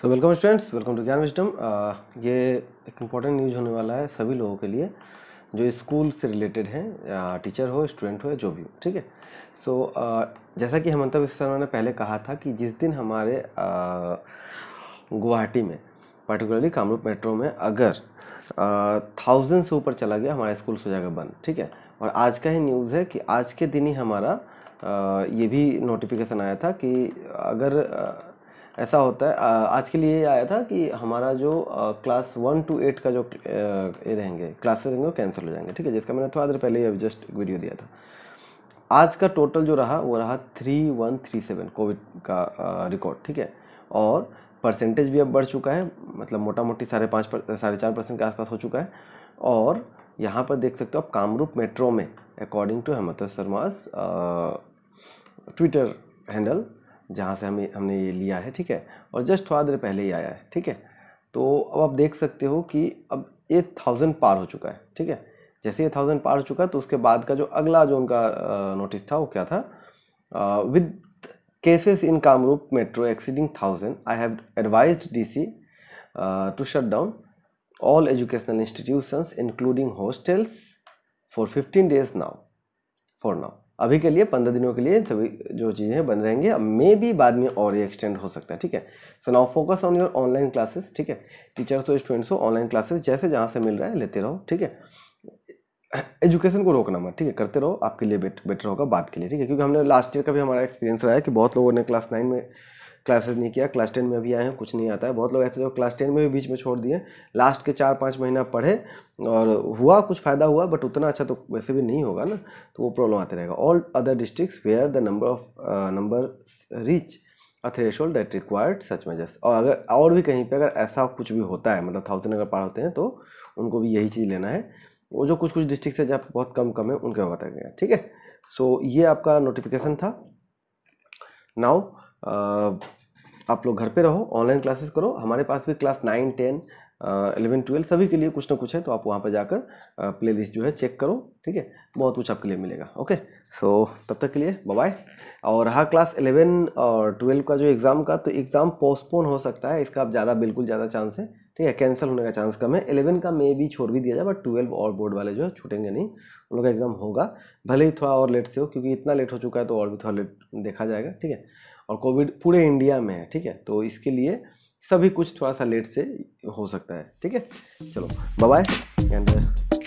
so welcome students welcome to Gyan Wisdom ये एक important news होने वाला है सभी लोगों के लिए जो स्कूल से रिलेटेड हैं टीचर हो स्टूडेंट हो जो भी हो ठीक है सो uh, जैसा कि हेमंत विश्व शर्मा ने पहले कहा था कि जिस दिन हमारे uh, गुवाहाटी में पर्टिकुलरली कामरूप मेट्रो में अगर थाउजेंड uh, से ऊपर चला गया हमारा स्कूल हो जाएगा बंद ठीक है और आज का ही न्यूज़ है कि आज के दिन ही हमारा आ, ये भी नोटिफिकेशन आया था कि अगर आ, ऐसा होता है आज के लिए आया था कि हमारा जो क्लास वन टू एट का जो ये रहेंगे क्लासेस रहेंगे वो कैंसिल हो जाएंगे ठीक है जिसका मैंने थोड़ा देर पहले ही जस्ट वीडियो दिया था आज का टोटल जो रहा वो रहा three one three seven Covid का रिकॉर्ड ठीक है और परसेंटेज भी अब बढ़ चुका है मतलब मोटा मोटी साढ़े पाँच पर साढ़े चार परसेंट के आसपास हो चुका है और यहाँ पर देख सकते हो आप कामरूप मेट्रो में according to Hemant Sharma Twitter handle जहाँ से हमें हमने ये लिया है ठीक है और जस्ट थोड़ा देर पहले ही आया है ठीक है तो अब आप देख सकते हो कि अब ये थाउजेंड पार हो चुका है ठीक है जैसे ये थाउजेंड पार हो चुका है तो उसके बाद का जो अगला जो उनका नोटिस था वो क्या था with cases in Kamrup metro exceeding thousand I have advise D C to shut down all educational institutions including hostels for fifteen days now for now अभी के लिए पंद्रह दिनों के लिए सभी जो चीज़ें हैं बंद रहेंगे अब मे भी बाद में और ये एक्सटेंड हो सकता है ठीक है so now focus on your online classes ठीक है टीचर्स और स्टूडेंट्स को ऑनलाइन क्लासेस जैसे जहाँ से मिल रहा है लेते रहो ठीक है एजुकेशन को रोकना मत ठीक है करते रहो आपके लिए बेट, बेटर होगा बात के लिए ठीक है क्योंकि हमने लास्ट ईयर का भी हमारा एक्सपीरियंस रहा है कि बहुत लोगों ने क्लास नाइन में क्लासेस नहीं किया क्लास टेन में अभी आए हैं कुछ नहीं आता है बहुत लोग ऐसे लोग क्लास टेन में भी बीच में छोड़ दिए लास्ट के चार पाँच महीना पढ़े और हुआ कुछ फ़ायदा हुआ बट उतना अच्छा तो वैसे भी नहीं होगा ना तो वो प्रॉब्लम आते रहेगा all other districts where the number of number reach a hold that required such measures और अगर और भी कहीं पर अगर ऐसा कुछ भी होता है मतलब थाउजेंड अगर पार होते हैं तो उनको भी यही चीज़ लेना है वो जो कुछ कुछ डिस्ट्रिक्ट है जहाँ पर बहुत कम कम है उनके बताया गया ठीक है सो so, ये आपका नोटिफिकेशन था नाउ आप लोग घर पे रहो ऑनलाइन क्लासेस करो हमारे पास भी class nine ten eleven twelve सभी के लिए कुछ ना कुछ है तो आप वहाँ पर जाकर प्ले लिस्ट जो है चेक करो ठीक है बहुत कुछ आपके लिए मिलेगा ओके सो तब तक के लिए बाय और रहा क्लास इलेवन और ट्वेल्व का जो एग्ज़ाम का तो एग्ज़ाम पोस्टपोन हो सकता है इसका आप ज़्यादा बिल्कुल ज़्यादा चांस है ठीक है कैंसिल होने का चांस कम है इलेवन का मे भी छोड़ भी दिया जाए बट ट्वेल्व और बोर्ड वाले जो है छूटेंगे नहीं उन लोग का एग्ज़ाम होगा भले ही थोड़ा और लेट से हो क्योंकि इतना लेट हो चुका है तो और भी थोड़ा लेट देखा जाएगा ठीक है और कोविड पूरे इंडिया में है ठीक है तो इसके लिए सभी कुछ थोड़ा सा लेट से हो सकता है ठीक है चलो बाय एंड